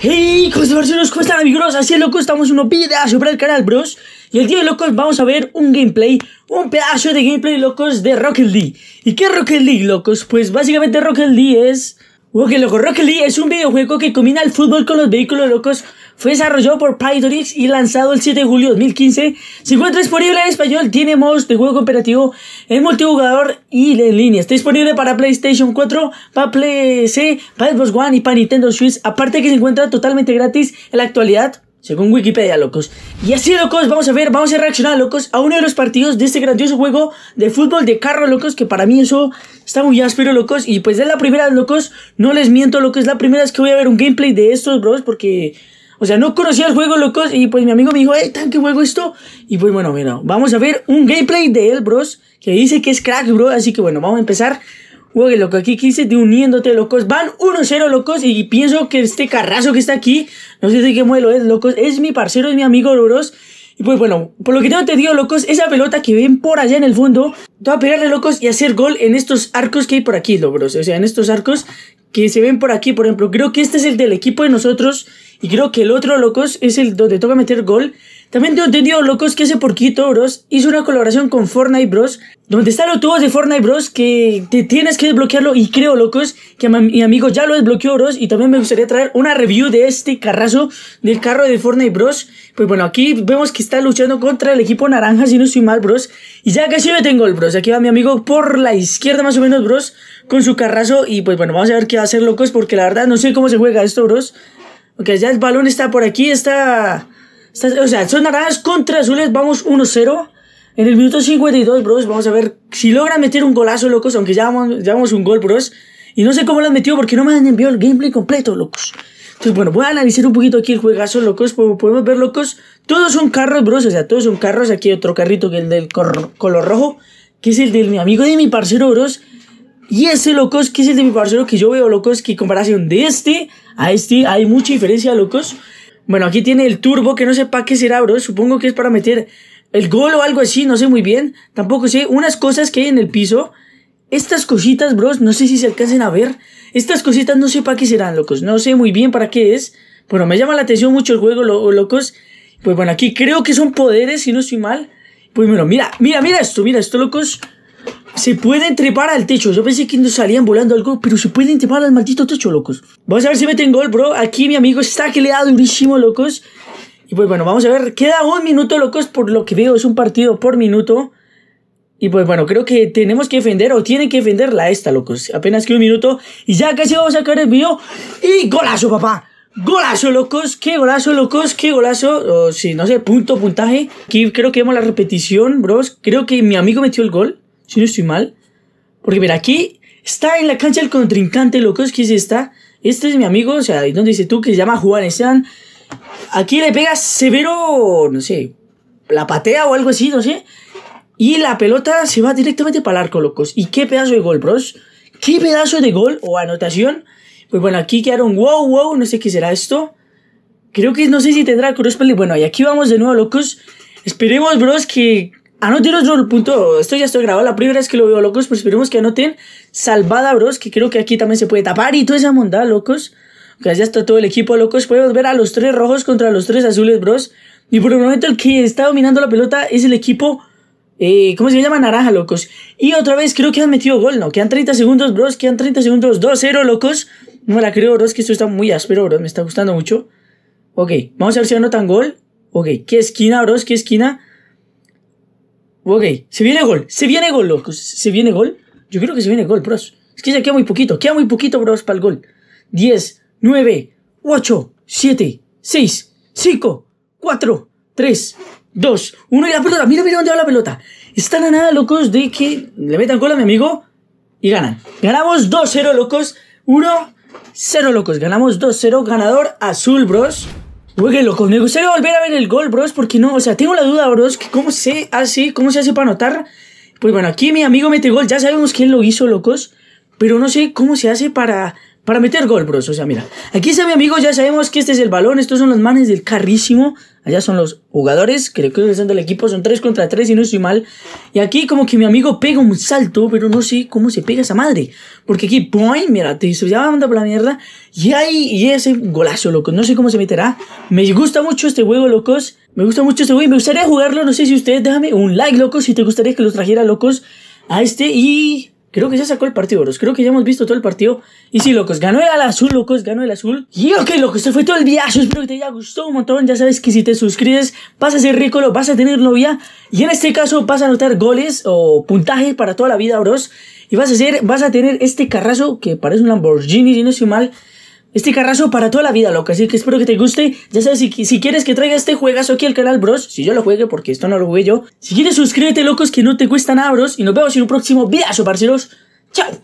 Hey, hijos de este nos ¿cómo están amigos? Así es loco, estamos uno a sobre el canal, bros Y el día de locos vamos a ver un gameplay, un pedazo de gameplay, locos, de Rocket League ¿Y qué es Rocket League, locos? Pues básicamente Rocket League es Rocket Loco Rocket League es un videojuego que combina el fútbol con los vehículos locos. Fue desarrollado por Pythonix y lanzado el 7 de julio de 2015. Se encuentra disponible en español, tiene mods de juego cooperativo en multijugador y en línea. Está disponible para PlayStation 4, para PC, para Xbox One y para Nintendo Switch. Aparte que se encuentra totalmente gratis en la actualidad. Según Wikipedia, locos. Y así, locos, vamos a ver, vamos a reaccionar, locos, a uno de los partidos de este grandioso juego de fútbol de carro, locos, que para mí eso está muy áspero, locos. Y pues es la primera, locos, no les miento, locos, es la primera vez que voy a ver un gameplay de estos, bros, porque... O sea, no conocía el juego, locos, y pues mi amigo me dijo, eh, tan que juego esto. Y pues bueno, bueno, vamos a ver un gameplay de él, bros, que dice que es crack, bro, así que bueno, vamos a empezar lo loco, aquí quise de uniéndote, locos. Van 1-0, locos. Y pienso que este carrazo que está aquí, no sé de qué modelo es, locos. Es mi parcero, es mi amigo, loros. Y pues bueno, por lo que tengo entendido, locos, esa pelota que ven por allá en el fondo, va a pegarle, locos, y hacer gol en estos arcos que hay por aquí, logros O sea, en estos arcos que se ven por aquí, por ejemplo. Creo que este es el del equipo de nosotros. Y creo que el otro, locos, es el donde toca meter gol. También tengo entendido, locos, que ese Porquito Bros hizo una colaboración con Fortnite Bros, donde están los tubos de Fortnite Bros que te tienes que desbloquearlo. Y creo, locos, que mi amigo ya lo desbloqueó, Bros. Y también me gustaría traer una review de este carrazo del carro de Fortnite Bros. Pues bueno, aquí vemos que está luchando contra el equipo naranja, si no estoy mal, Bros. Y ya casi me tengo el Bros. Aquí va mi amigo por la izquierda, más o menos, Bros, con su carrazo. Y pues bueno, vamos a ver qué va a hacer, locos, porque la verdad no sé cómo se juega esto, Bros. Ok, ya el balón está por aquí, está... está o sea, son naranjas contra azules, vamos 1-0. En el minuto 52, bros, vamos a ver si logra meter un golazo, locos, aunque ya vamos, ya un gol, bros. Y no sé cómo lo han metido porque no me han enviado el gameplay completo, locos. Entonces, bueno, voy a analizar un poquito aquí el juegazo, locos. Como podemos ver, locos, todos son carros, bros. O sea, todos son carros. Aquí hay otro carrito que el del color rojo, que es el de mi amigo de mi parcero, bros. Y ese locos, que es el de mi parcero que yo veo, locos, que en comparación de este a este hay mucha diferencia, locos. Bueno, aquí tiene el turbo, que no sé para qué será, bro. Supongo que es para meter el gol o algo así, no sé muy bien. Tampoco sé, unas cosas que hay en el piso. Estas cositas, bros, no sé si se alcancen a ver. Estas cositas no sé para qué serán, locos. No sé muy bien para qué es. Bueno, me llama la atención mucho el juego, locos. Pues bueno, aquí creo que son poderes, si no estoy mal. Pues bueno, mira, mira, mira esto, mira esto, locos. Se pueden trepar al techo. Yo pensé que no salían volando algo, pero se pueden trepar al maldito techo, locos. Vamos a ver si meten gol, bro. Aquí mi amigo está que le da durísimo, locos. Y pues bueno, vamos a ver. Queda un minuto, locos, por lo que veo. Es un partido por minuto. Y pues bueno, creo que tenemos que defender o tienen que defenderla esta, locos. Apenas que un minuto y ya casi vamos a sacar el video. Y golazo, papá. Golazo, locos. Qué golazo, locos. Qué golazo. O oh, si no sé, punto, puntaje. Aquí creo que vemos la repetición, bros. Creo que mi amigo metió el gol si no estoy mal. Porque mira, aquí está en la cancha el contrincante, locos, que es Este es mi amigo, o sea, donde dice tú, que se llama Juan Esteban. Aquí le pega severo, no sé, la patea o algo así, no sé. Y la pelota se va directamente para el arco, locos. Y qué pedazo de gol, bros. Qué pedazo de gol o anotación. Pues bueno, aquí quedaron wow, wow, no sé qué será esto. Creo que no sé si tendrá crossplay. Bueno, y aquí vamos de nuevo, locos. Esperemos, bros, que Anoten ah, otro punto. Esto ya estoy grabado. La primera vez que lo veo, locos. Pues esperemos que anoten. Salvada, bros. Que creo que aquí también se puede tapar y toda esa bondad, locos. Que ya está todo el equipo, locos. Podemos ver a los tres rojos contra los tres azules, bros. Y por el momento el que está dominando la pelota es el equipo. Eh, ¿Cómo se llama? Naranja, locos. Y otra vez creo que han metido gol, ¿no? Quedan 30 segundos, bros. Quedan 30 segundos. 2-0, locos. No la creo, bros. Que esto está muy áspero, bros. Me está gustando mucho. Ok, vamos a ver si anotan gol. Ok, ¿qué esquina, bros? ¿Qué esquina? Ok, se viene gol, se viene gol, locos. Se viene gol. Yo creo que se viene gol, bros. Es que ya queda muy poquito, queda muy poquito, bros, para el gol. 10, 9, 8, 7, 6, 5, 4, 3, 2, 1 y la pelota. Mira, mira dónde va la pelota. Están a nada, locos, de que le metan gol a mi amigo y ganan. Ganamos 2-0, locos. 1-0, locos. Ganamos 2-0. Ganador azul, bros. Güey, loco, me gustaría volver a ver el gol, bros, porque no, o sea, tengo la duda, bros, que cómo se hace, cómo se hace para anotar. Pues bueno, aquí mi amigo mete gol, ya sabemos quién lo hizo, locos, pero no sé cómo se hace para para meter gol, bros. O sea, mira, aquí está mi amigo, ya sabemos que este es el balón, estos son los manes del carrísimo, allá son los jugadores, creo que son del equipo, son 3 contra 3 y no estoy mal. Y aquí como que mi amigo pega un salto, pero no sé cómo se pega esa madre, porque aquí, point, mira, te ya manda por la mierda, y ahí, y ese golazo, loco, no sé cómo se meterá. Me gusta mucho este juego, locos, me gusta mucho este juego y me gustaría jugarlo, no sé si ustedes, déjame un like, locos, si te gustaría que los trajera, locos, a este y... Creo que ya sacó el partido, bros. Creo que ya hemos visto todo el partido. Y sí, locos, ganó el azul, locos, ganó el azul. Y ok, locos, Se fue todo el viaje. Espero que te haya gustado un montón. Ya sabes que si te suscribes, vas a ser rico, lo vas a tener novia. Y en este caso vas a anotar goles o puntaje para toda la vida, bros. Y vas a ser, vas a tener este carrazo que parece un Lamborghini, si no estoy mal. Este carrazo para toda la vida, loca. Así que espero que te guste. Ya sabes, si, si quieres que traiga este juegazo aquí al canal, bros. Si yo lo juegue, porque esto no lo jugué yo. Si quieres, suscríbete, locos, que no te cuesta nada, bros. Y nos vemos en un próximo videazo, parceros. ¡Chao!